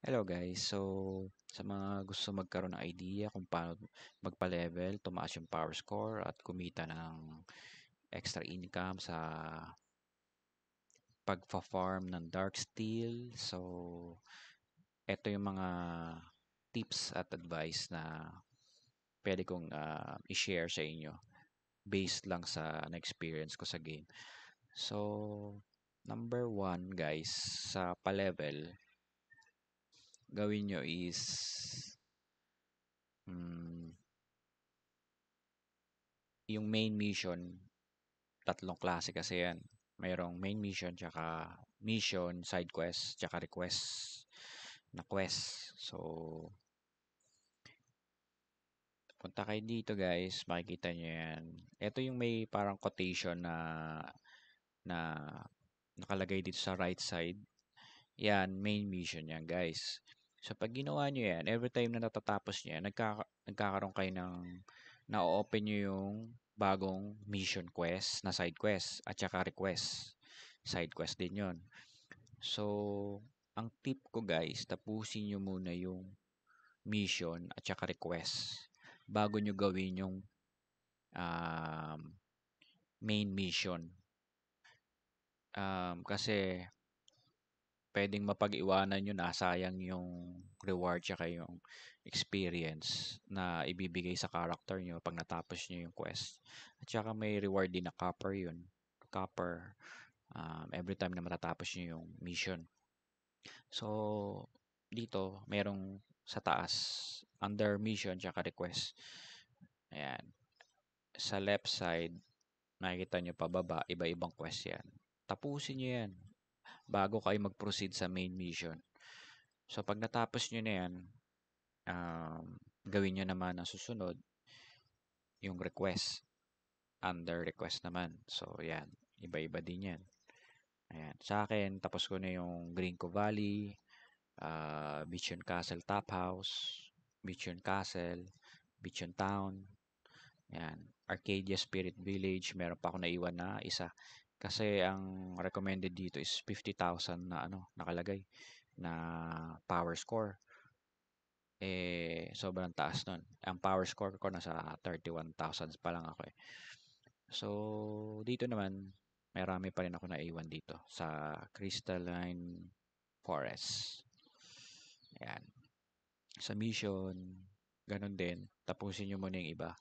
Hello guys, so sa mga gusto magkaroon ng idea kung paano magpa-level, tumaas yung power score at kumita ng extra income sa pagfa-farm ng dark steel. So, ito yung mga tips at advice na pwede kong uh, i-share sa inyo based lang sa na-experience ko sa game. So, number one guys, sa pa-level, gawin nyo is um, yung main mission, tatlong klase kasi yan. Mayroong main mission, tsaka mission, side quest, tsaka request na quest. So, punta kayo dito guys, makikita nyo yan. Ito yung may parang quotation na na nakalagay dito sa right side. Yan, main mission yan guys. So, pag ginawa nyo yan, every time na natatapos nyo yan, nagkaka nagkakaroon kayo ng, na-open nyo yung bagong mission quest na side quest at saka request. Side quest din yon So, ang tip ko guys, tapusin nyo muna yung mission at saka request bago nyo gawin yung um, main mission. Um, kasi pwedeng mapag-iwanan nyo na yung reward tsaka yung experience na ibibigay sa character nyo pag natapos nyo yung quest. At saka may reward din na copper yun. Copper um, every time na matatapos nyo yung mission. So, dito, merong sa taas, under mission tsaka request. Ayan. Sa left side, nakikita nyo pababa, iba-ibang quest yan. Tapusin nyo yan bago kayo mag-proceed sa main mission. So, pag natapos nyo na yan, um, gawin nyo naman ang susunod, yung request. Under request naman. So, yan. Iba-iba din yan. Ayan. Sa akin, tapos ko na yung Grinco Valley, uh, Bichon Castle Top House, Bichon Castle, Bichon Town, Ayan. Arcadia Spirit Village, meron pa ako naiwan na isa. Kasi ang recommended dito is 50,000 na ano, nakalagay na power score. Eh, sobrang taas nun. Ang power score ko nasa 31,000 pa lang ako eh. So, dito naman, marami pa rin ako na A1 dito sa Crystalline Forest. Ayan. Sa mission, ganun din. Tapusin nyo muna yung iba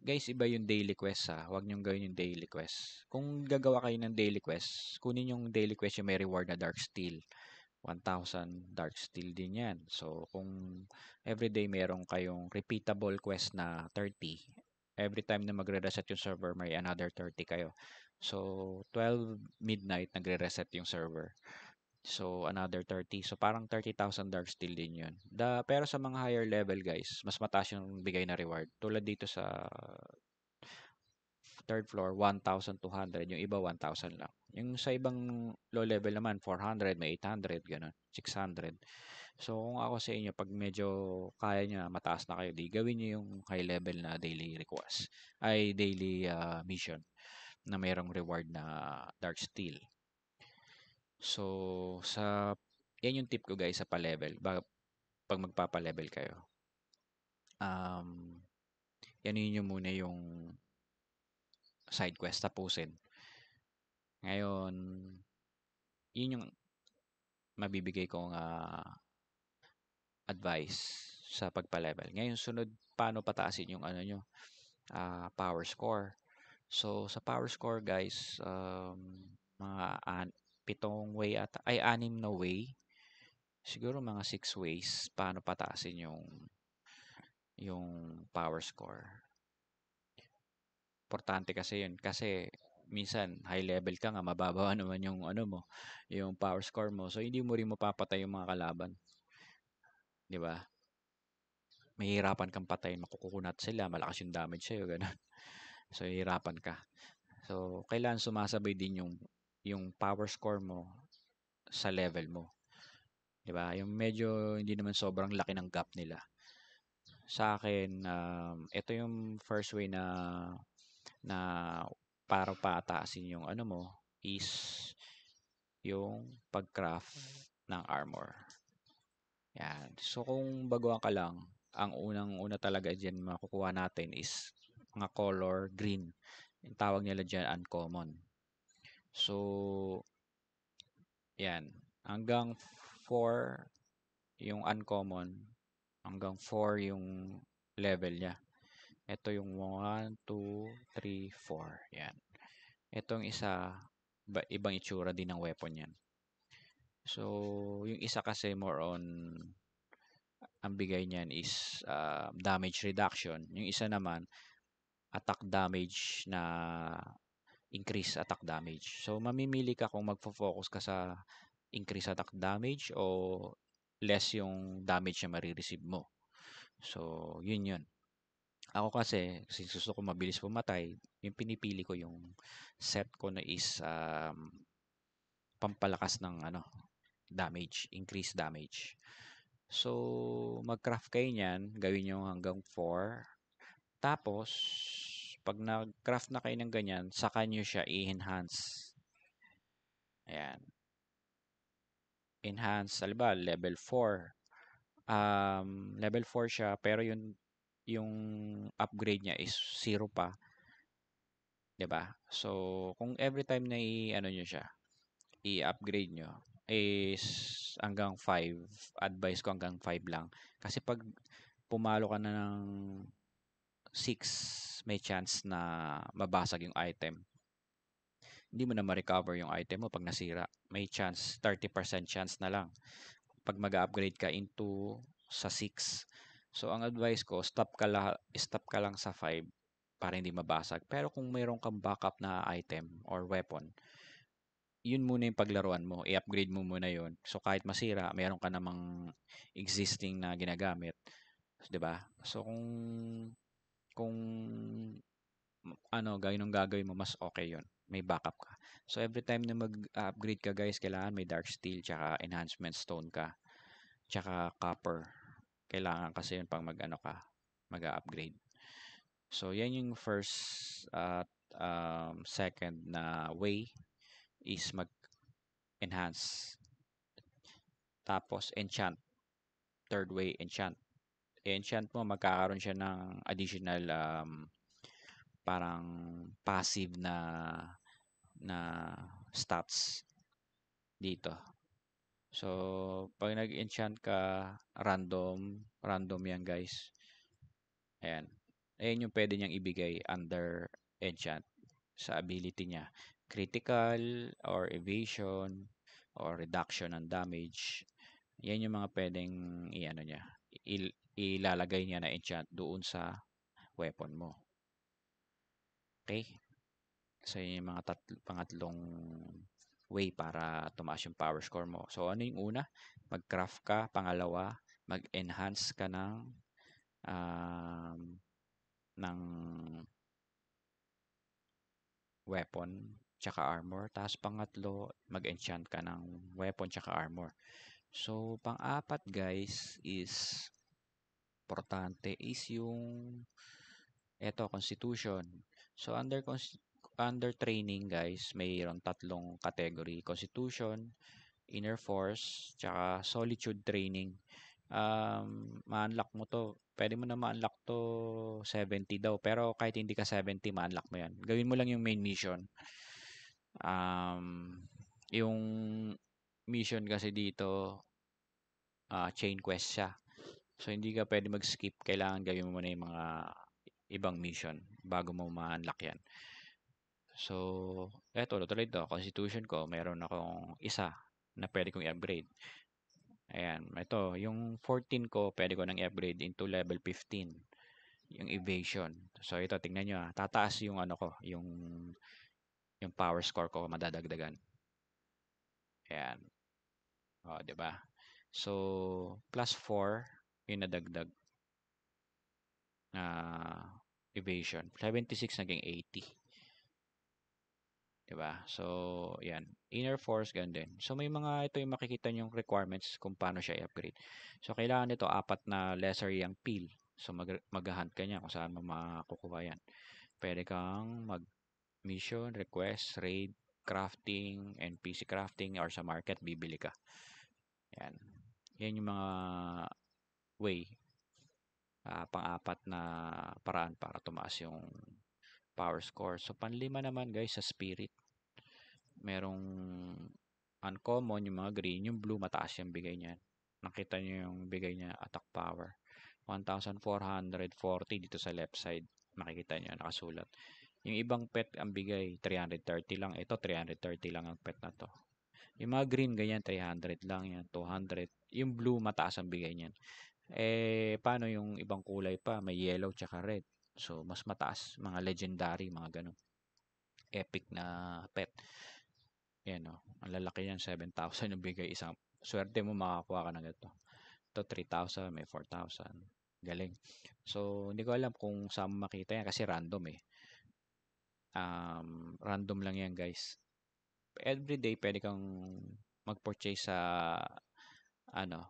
guys, iba yung daily quest ha. Ah. Huwag niyong gawin yung daily quest. Kung gagawa kayo ng daily quest, kunin yung daily quest yung may reward na Dark Steel. 1,000 Dark Steel din yan. So, kung everyday meron kayong repeatable quest na 30, every time na magre-reset yung server, may another 30 kayo. So, 12 midnight, nagre-reset yung server. So, another 30. So, parang 30,000 dark steel din yun. The, pero sa mga higher level, guys, mas mataas yung bigay na reward. Tulad dito sa third floor, 1,200. Yung iba, 1,000 lang. Yung sa ibang low level naman, 400, may 800, ganun, 600. So, kung ako sa inyo, pag medyo kaya niya, mataas na kayo, di gawin niyo yung high level na daily request, ay daily uh, mission na mayroong reward na dark steel. So, sa, yan yung tip ko guys sa pa-level. Ba, pag magpapa-level kayo. Um, yan yun yung muna yung side quest tapusin. Ngayon, yun yung mabibigay kong uh, advice sa pagpa-level. Ngayon, sunod, paano pataasin yung ano nyo, uh, power score. So, sa power score, guys, um, mga an- pitong way at ay anim na way. Siguro mga six ways paano pataasin yung yung power score. Importante kasi yun kasi minsan high level ka nga mababa naman yung ano mo, yung power score mo. So hindi mo rin mapapatay yung mga kalaban. 'Di ba? Mahirapan kang patayin, makukunat sila, malakas yung damage sa iyo, ganun. So, hirapan ka. So, kailan sumasabay din yung yung power score mo sa level mo. 'Di ba? Yung medyo hindi naman sobrang laki ng gap nila. Sa akin, um, ito yung first way na na para pataasin yung ano mo is yung pagcraft ng armor. Yan. So kung baguhan ka lang, ang unang-una talaga diyan makukuha natin is mga color green. Yung tawag nila diyan uncommon. So, yan. Hanggang 4 yung uncommon. Hanggang 4 yung level niya. Ito yung 1, 2, 3, 4. Yan. Itong isa, ibang itsura din ng weapon yan. So, yung isa kasi more on ang bigay niyan is uh, damage reduction. Yung isa naman, attack damage na increase attack damage. So, mamimili ka kung magfo-focus ka sa increase attack damage o less yung damage na marireceive mo. So, yun yun. Ako kasi, kasi gusto ko mabilis pumatay, yung pinipili ko yung set ko na is um, pampalakas ng ano, damage, increase damage. So, mag-craft kayo niyan, gawin nyo hanggang 4. Tapos, pag nag-craft na kayo ng ganyan, saka nyo siya i-enhance. Ayan. Enhance, alba, level 4. Um, level 4 siya, pero yung, yung upgrade niya is 0 pa. ba diba? So, kung every time na i-ano nyo siya, i-upgrade nyo, is hanggang 5. Advice ko hanggang 5 lang. Kasi pag pumalo ka na ng 6 may chance na mabasag yung item. Hindi mo na ma-recover yung item mo pag nasira. May chance, 30% chance na lang. Pag mag-upgrade ka into sa 6. So ang advice ko, stop ka, la, stop ka lang sa 5 para hindi mabasag. Pero kung mayroon kang backup na item or weapon, yun muna yung paglaruan mo. I-upgrade mo muna yun. So, kahit masira, mayroon ka namang existing na ginagamit. 'di ba So, kung kung ano, gaya nung gagawin mo, mas okay yon May backup ka. So, every time na mag-upgrade ka, guys, kailangan may dark steel, tsaka enhancement stone ka, tsaka copper. Kailangan kasi yun pang mag-ano ka, mag-upgrade. So, yan yung first at um, second na way is mag-enhance. Tapos, enchant. Third way, enchant enchant mo, magkakaroon siya ng additional um, parang passive na na stats dito. So, pag nag-enchant ka, random, random yan guys. Ayan. Ayan yung pwede niyang ibigay under enchant sa ability niya. Critical or evasion or reduction ng damage. Yan yung mga pwedeng i-ano niya, ilalagay niya na enchant doon sa weapon mo. Okay? So, yun yung mga tatlo, pangatlong way para tumaas yung power score mo. So, ano yung una? Mag-craft ka. Pangalawa, mag-enhance ka ng um, ng weapon tsaka armor. Tapos pangatlo, mag-enchant ka ng weapon tsaka armor. So, pang-apat guys is importante is yung eto constitution. So under under training guys, mayroon tatlong category, constitution, inner force, tsaka solitude training. Um, ma-unlock mo to. Pwede mo na ma-unlock to 70 daw. Pero kahit hindi ka 70, ma-unlock mo yan. Gawin mo lang yung main mission. Um, yung mission kasi dito, uh, chain quest siya. So, hindi ka pwede mag-skip. Kailangan gawin mo muna yung mga ibang mission bago mo ma-unlock yan. So, eto, tuloy to. Constitution ko, mayroon akong isa na pwede kong i-upgrade. Ayan, ito, yung 14 ko, pwede ko nang i-upgrade into level 15. Yung evasion. So, ito, tingnan nyo, ah. tataas yung ano ko, yung, yung power score ko, madadagdagan. Ayan. O, ba diba? So, plus 4, Inadagdag na uh, evasion. 76 naging 80. 'di ba? So, 'yan. Inner force ganun din. So may mga ito yung makikita niyo yung requirements kung paano siya i-upgrade. So kailangan nito apat na lesser yang peel. So mag maghahunt ka niya kung saan mo makukuha 'yan. Pwede kang mag mission, request, raid, crafting, NPC crafting or sa market bibili ka. 'Yan. 'Yan yung mga way, uh, pang-apat na paraan para tumaas yung power score. So, panlima naman guys sa spirit. Merong uncommon, yung mga green, yung blue, mataas yung bigay niyan. Nakita niyo yung bigay niya attack power. 1,440 dito sa left side. Makikita niyo, nakasulat. Yung ibang pet ang bigay, 330 lang. Ito, 330 lang ang pet na to. Yung mga green, ganyan, 300 lang yan, 200. Yung blue, mataas ang bigay niyan. Eh, paano yung ibang kulay pa? May yellow tsaka red. So, mas mataas. Mga legendary, mga ganun. Epic na pet. Yan o. Oh. Ang lalaki yan, 7,000 yung bigay isang. Swerte mo makakuha ka ng ito. Ito, 3,000. May 4,000. Galing. So, hindi ko alam kung saan makita yan kasi random eh. Um, random lang yan, guys. everyday day, pwede kang mag-purchase sa ano,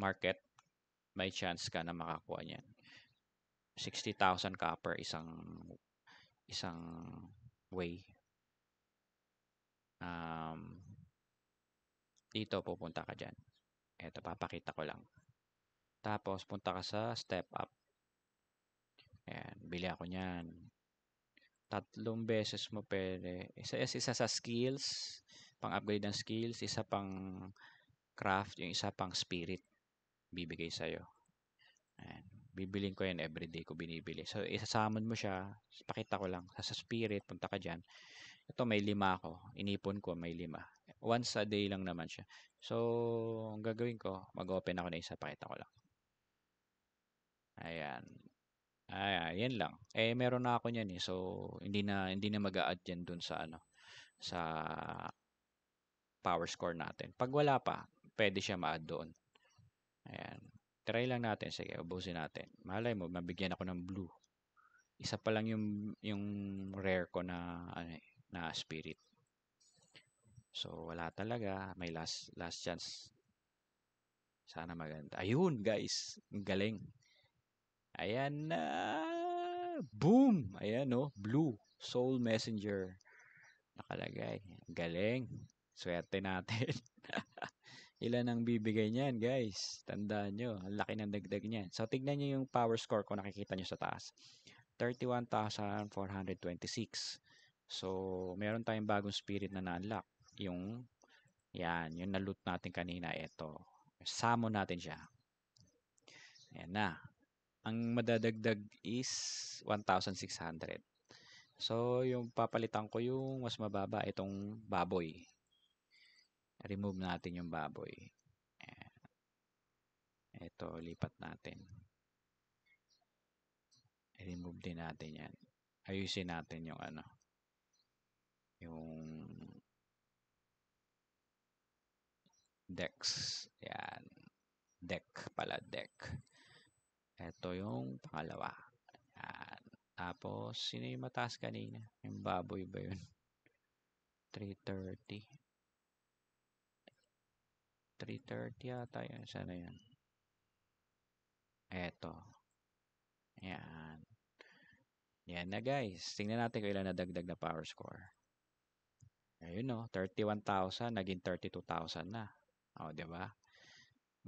market may chance ka na makakuha niyan. 60,000 copper isang isang way. Um, dito pupunta ka dyan. Ito, papakita ko lang. Tapos, punta ka sa step up. Ayan, bili ako niyan. Tatlong beses mo pwede. Isa, isa sa skills, pang-upgrade ng skills, isa pang craft, yung isa pang spirit bibigay sa'yo. Ayan. Bibiling ko yan everyday ko binibili. So, isasamon mo siya. Pakita ko lang. Sa, sa spirit, punta ka dyan. Ito, may lima ako. Inipon ko, may lima. Once a day lang naman siya. So, ang gagawin ko, mag-open ako na isa. Pakita ko lang. Ayan. Ayan, yan lang. Eh, meron na ako niyan eh. So, hindi na, hindi na mag-a-add yan dun sa ano, sa power score natin. Pag wala pa, pwede siya ma-add doon. Ayan. Try lang natin. Sige, ubusin natin. Malay mo, mabigyan ako ng blue. Isa pa lang yung, yung rare ko na, ano, eh, na spirit. So, wala talaga. May last, last chance. Sana maganda. Ayun, guys. Ang galing. Ayan na. boom! Ayan, no? Oh. Blue. Soul Messenger. Nakalagay. galing. Swerte natin. Ilan ang bibigay niyan, guys? Tandaan nyo, ang laki ng dagdag niyan. So, tignan nyo yung power score kung nakikita nyo sa taas. 31,426. So, meron tayong bagong spirit na na-unlock. Yung, yan, yung na-loot natin kanina, ito. Summon natin siya. Ayan na. Ang madadagdag is 1,600. So, yung papalitan ko yung mas mababa, itong baboy remove natin yung baboy. Ayan. Ito, lipat natin. I-remove din natin yan. Ayusin natin yung ano. Yung decks. Yan. Deck pala, deck. Ito yung pangalawa. Yan. Tapos, sino yung mataas kanina? Yung baboy ba yun? 330. 3.30 yata yan. na yan. Eto. Yan. Yan na guys. Tingnan natin kung ilan nadagdag na power score. Ayun no, 31,000 naging 32,000 na. O, di ba?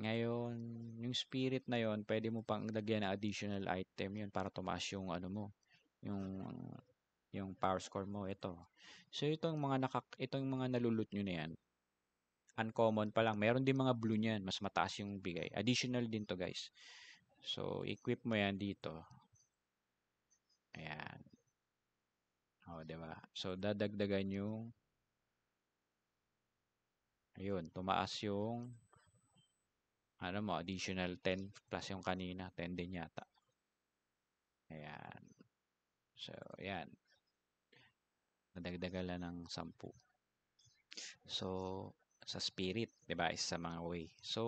Ngayon, yung spirit na yon, pwede mo pang lagyan na additional item yon para tumaas yung ano mo, yung yung power score mo ito. So itong mga naka itong mga nalulut niyo na yan, uncommon pa lang. Meron din mga blue niyan, mas mataas yung bigay. Additional din to, guys. So, equip mo yan dito. Ayan. Oh, 'di ba So, dadagdagan yung ayun, tumaas yung ano mo, additional 10 plus yung kanina, 10 din yata. Ayan. So, ayan. Nadagdagan lang ng 10. So, sa spirit, 'di ba? Isa sa mga way. So,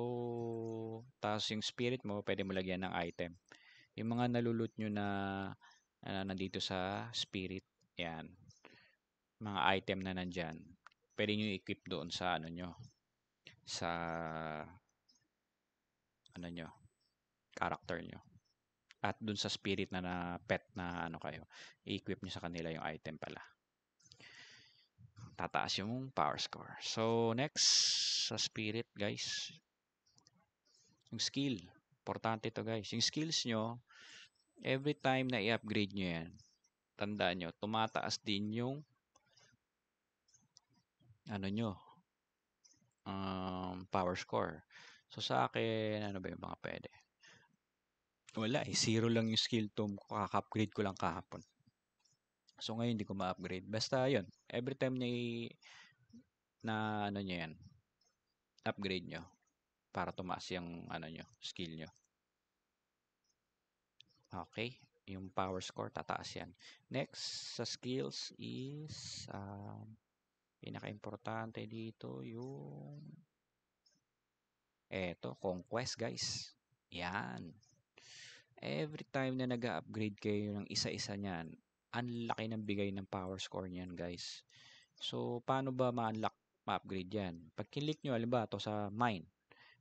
tapos yung spirit mo, pwede mo lagyan ng item. Yung mga nalulut nyo na uh, nandito sa spirit, 'yan. Mga item na nandiyan. Pwede niyo equip doon sa ano nyo. Sa ano nyo, character nyo. At doon sa spirit na na pet na ano kayo, i-equip nyo sa kanila yung item pala tataas yung power score. So, next, sa spirit, guys. Yung skill. Importante to guys. Yung skills nyo, every time na i-upgrade nyo yan, tandaan nyo, tumataas din yung ano nyo, um, power score. So, sa akin, ano ba yung mga pwede? Wala eh. Zero lang yung skill ko. Kaka-upgrade ko lang kahapon. So ngayon hindi ko ma-upgrade. Basta 'yon. Every time na na ano niya 'yan, upgrade nyo para tumaas yung ano nyo, skill nyo. Okay, yung power score tataas 'yan. Next sa skills is um pinaka-importante dito yung eto, conquest guys. Yan. Every time na nag-upgrade kayo ng isa-isa niyan, ang laki ng bigay ng power score niyan, guys. So, paano ba ma-unlock, ma-upgrade yan? Pag kinlik nyo, alimba, to sa mine,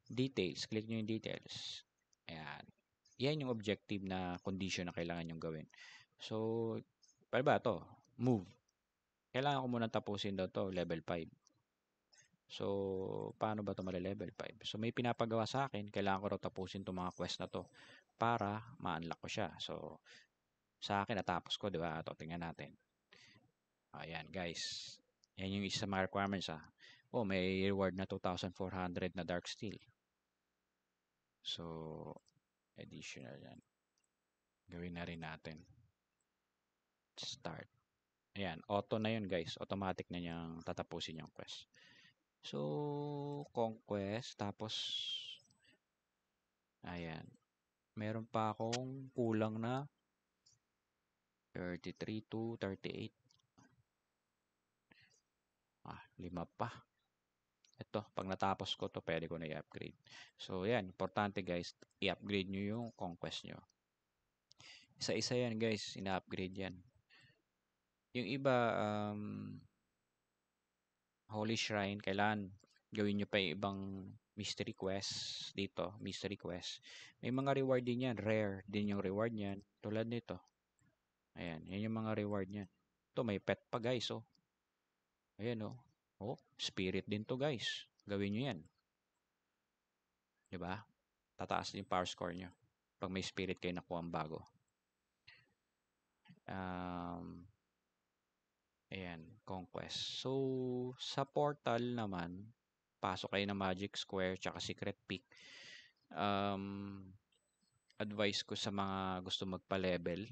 details, click nyo yung details. Ayan. Yan yung objective na condition na kailangan nyong gawin. So, paano ba to? Move. Kailangan ko muna tapusin daw to, level 5. So, paano ba ito mali-level 5? So, may pinapagawa sa akin. Kailangan ko raw tapusin itong mga quest na to para ma-unlock ko siya. So, sa akin natapos ko, 'di ba? Ito tingnan natin. Ayan, guys. Yan yung isa sa mga requirements ha. Ah. Oh, may reward na 2,400 na dark steel. So, additional yan. Gawin na rin natin. Start. Ayan, auto na yun guys. Automatic na niyang tatapusin yung quest. So, conquest. Tapos, ayan. Meron pa akong kulang na 33 38. Ah, lima pa. Ito, pag natapos ko to pwede ko na i-upgrade. So, yan. Importante guys, i-upgrade nyo yung conquest nyo. Isa-isa yan guys, ina-upgrade yan. Yung iba, um, Holy Shrine, kailan gawin nyo pa ibang mystery quest dito, mystery quest. May mga reward din yan, rare din yung reward niyan, tulad nito. Ayan, yan yung mga reward niya. to may pet pa guys, oh. Ayan, oh. Oh, spirit din to guys. Gawin nyo yan. Diba? Tataas yung power score nyo. Pag may spirit kayo nakuha ang bago. Um, ayan, conquest. So, sa portal naman, pasok kayo ng Magic Square tsaka Secret Peak. Um, advice ko sa mga gusto magpa-level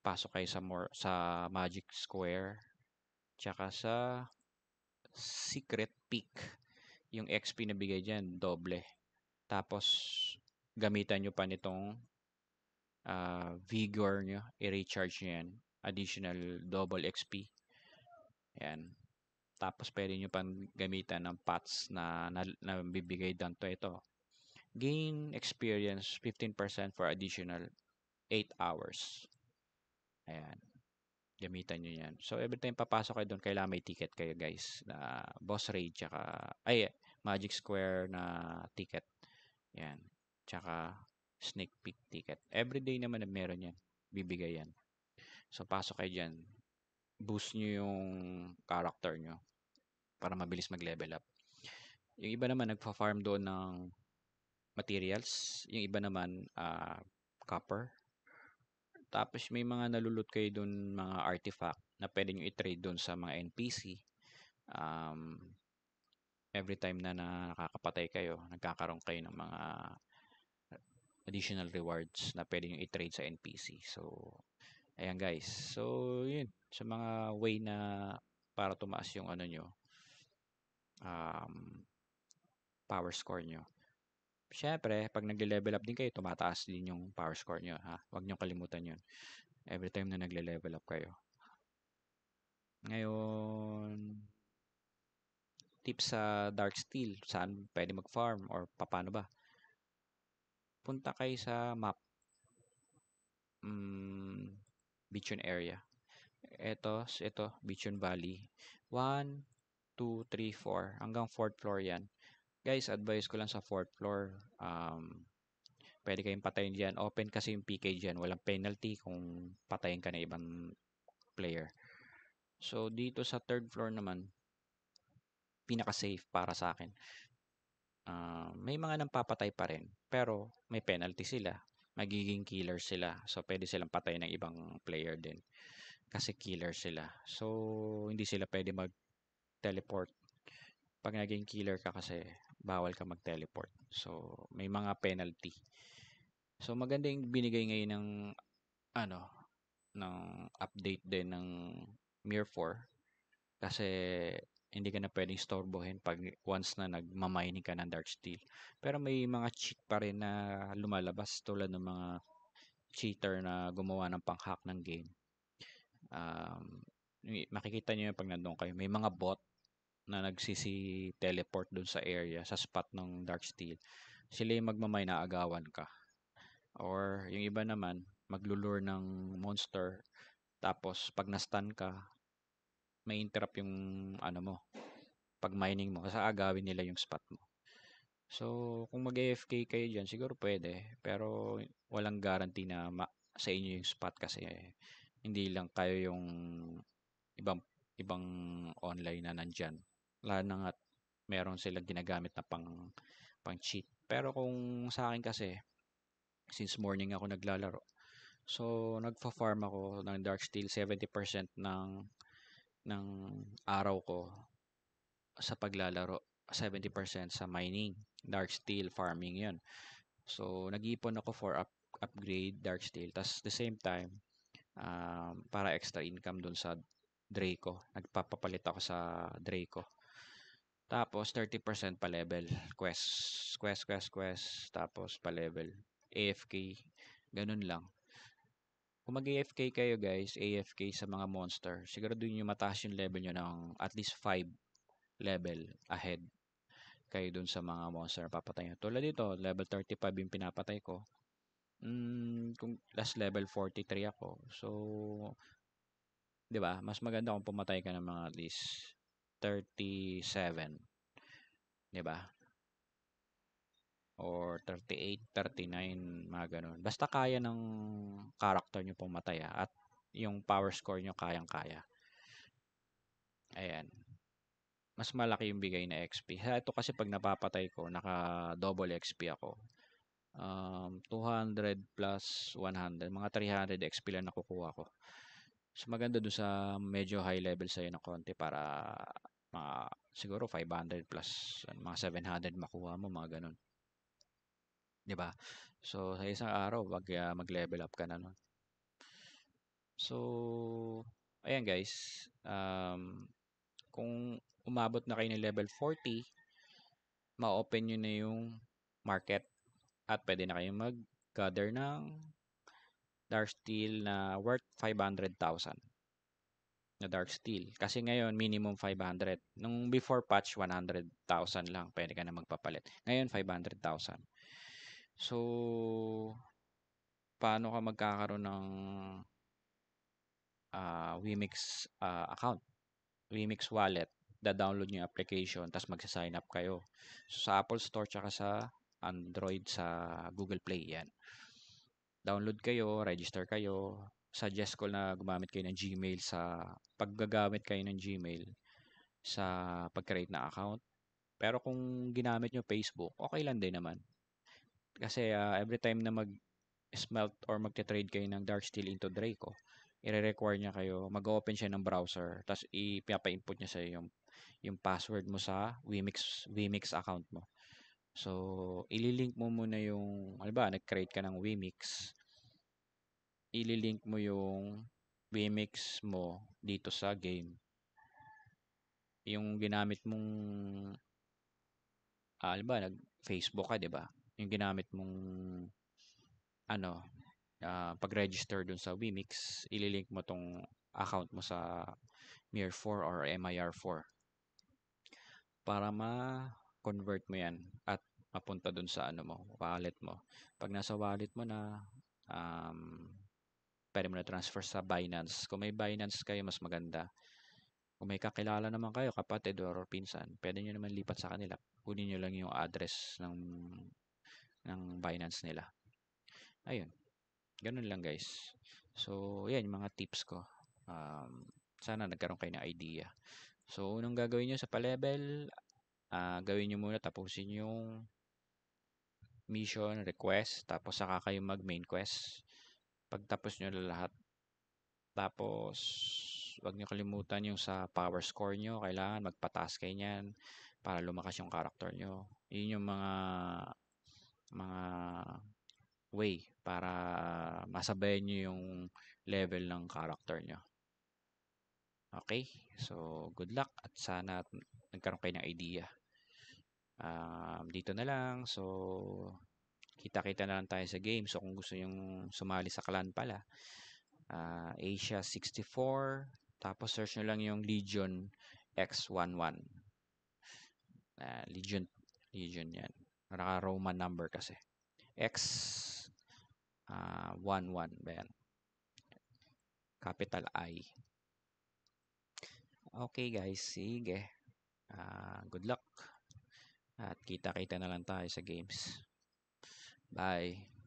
pasok kayo sa more sa Magic Square tsaka sa Secret Peak yung XP na bigay diyan doble tapos gamitan nyo pa nitong uh, vigor nyo i-recharge nyo yan additional double XP yan tapos pwede nyo pang gamitan ng pots na, na, na bibigay danto ito gain experience 15% for additional 8 hours Ayan. Gamitan nyo yan. So, every time papasok kayo doon, kailangan may ticket kayo, guys. Na boss raid, tsaka, ay, Magic Square na ticket. Ayan. Tsaka, sneak peek ticket. Everyday naman na meron yan. Bibigay yan. So, pasok kayo dyan. Boost nyo yung character nyo para mabilis mag-level up. Yung iba naman, nagpa-farm doon ng materials. Yung iba naman, uh, copper. Tapos may mga nalulot kayo doon mga artifact na pwede nyo i-trade doon sa mga NPC. Um, every time na nakakapatay kayo, nagkakaroon kayo ng mga additional rewards na pwede nyo i-trade sa NPC. So, ayan guys. So, yun. Sa mga way na para tumaas yung ano nyo, um, power score nyo syempre, pag nagle-level up din kayo, tumataas din yung power score nyo. Ha? Huwag nyo kalimutan yun. Every time na nagle-level up kayo. Ngayon, tips sa Dark Steel, saan pwede mag-farm or paano ba? Punta kayo sa map. Mm, Bichon area. Ito, ito, Bichon Valley. 1, 2, 3, 4. Hanggang 4th floor yan. Guys, advice ko lang sa fourth floor, um, pwede kayong patayin dyan. Open kasi yung PK dyan. Walang penalty kung patayin ka na ibang player. So, dito sa third floor naman, pinaka-safe para sa akin. Uh, may mga nang papatay pa rin, pero may penalty sila. Magiging killer sila. So, pwede silang patayin ng ibang player din. Kasi killer sila. So, hindi sila pwede mag-teleport. Pag naging killer ka kasi, bawal ka mag-teleport. So, may mga penalty. So, maganda yung binigay ngayon ng, ano, ng update din ng Mir 4. Kasi, hindi ka na pwedeng storbohin pag once na nagmamining ka ng dark steel. Pero may mga cheat pa rin na lumalabas tulad ng mga cheater na gumawa ng pang ng game. Um, makikita nyo yun pag nandun kayo. May mga bot na nagsisi teleport doon sa area, sa spot ng Dark Steel, sila yung magmamay na agawan ka. Or yung iba naman, maglulure ng monster, tapos pag nastan ka, may interrupt yung ano mo, pag mining mo, kasi agawin nila yung spot mo. So, kung mag-AFK kayo dyan, siguro pwede. Pero, walang guarantee na ma- sa inyo yung spot kasi hindi lang kayo yung ibang ibang online na nandyan. Lalo na nga meron silang ginagamit na pang, pang cheat. Pero kung sa akin kasi, since morning ako naglalaro, so nagfa-farm ako ng Dark Steel 70% ng ng araw ko sa paglalaro. 70% sa mining, dark steel farming 'yon. So nag-iipon ako for up upgrade dark steel. Tas the same time um, para extra income dun sa Draco. Nagpapapalit ako sa Draco. Tapos 30% pa level. Quest, quest, quest, quest. Tapos pa level. AFK. Ganun lang. Kung mag-AFK kayo guys, AFK sa mga monster, siguraduhin nyo mataas yung level nyo ng at least 5 level ahead kayo doon sa mga monster na papatay nyo. Tulad dito, level 35 yung pinapatay ko. Mm, kung last level 43 ako. So, 'di ba? Mas maganda kung pumatay ka ng mga at least 37. 'Di ba? Or 38, 39, mga ganun. Basta kaya ng character nyo pumatay ah, at yung power score nyo kayang-kaya. Ayan. Mas malaki yung bigay na XP. Ito kasi pag napapatay ko, naka double XP ako um, 200 plus 100, mga 300 XP lang nakukuha ko. So maganda doon sa medyo high level sa sa'yo ng konti para mga, siguro 500 plus, ano, mga 700 makuha mo, mga ganun. 'Di ba So, sa isang araw, wag, uh, mag-level up ka na nun. So, ayan guys. Um, kung umabot na kayo ng level 40, ma-open nyo na yung market at pwede na kayong mag-gather ng dark steel na worth 500,000 na dark steel. Kasi ngayon, minimum 500. Nung before patch, 100,000 lang. Pwede ka na magpapalit. Ngayon, 500,000. So, paano ka magkakaroon ng uh, Wemix uh, account? Wemix wallet. Da-download nyo yung application, tapos magsa-sign up kayo. So, sa Apple Store, tsaka sa Android, sa Google Play, yan download kayo, register kayo, suggest ko na gumamit kayo ng Gmail sa paggagamit kayo ng Gmail sa pag-create na account. Pero kung ginamit nyo Facebook, okay lang din naman. Kasi uh, every time na mag-smelt or mag trade kayo ng Dark Steel into Draco, i-require niya kayo, mag-open siya ng browser, tapos ipapa-input niya sa iyo yung, yung password mo sa Wemix, Wemix account mo. So, ililink mo muna yung, alba, nag-create ka ng Wemix. Ililink mo yung Wemix mo dito sa game. Yung ginamit mong, ah, halimbawa, nag-Facebook ka, di ba? Yung ginamit mong, ano, uh, pag-register dun sa Wemix, ililink mo tong account mo sa MIR4 or MIR4 para ma convert mo yan at mapunta dun sa ano mo, wallet mo. Pag nasa wallet mo na, um, pwede mo na transfer sa Binance. Kung may Binance kayo, mas maganda. Kung may kakilala naman kayo, kapatid or pinsan, pwede nyo naman lipat sa kanila. Kunin nyo lang yung address ng, ng Binance nila. Ayun. Ganun lang guys. So, yan yung mga tips ko. Um, sana nagkaroon kayo ng idea. So, unang gagawin nyo sa pa-level, uh, gawin nyo muna, tapusin yung mission, request, tapos saka kayo mag main quest. Pagtapos nyo lahat. Tapos, wag nyo kalimutan yung sa power score nyo. Kailangan magpataas kayo niyan para lumakas yung character nyo. Yun yung mga mga way para masabayan nyo yung level ng character nyo. Okay? So, good luck at sana nagkaroon kayo ng idea um, dito na lang. So, kita-kita na lang tayo sa game. So, kung gusto yung sumali sa clan pala, uh, Asia 64, tapos search nyo lang yung Legion X11. Uh, Legion, Legion yan. Naka-Roman number kasi. X uh, 11 ba yan? Capital I. Okay guys, sige. Uh, good luck. At kita-kita na lang tayo sa games. Bye!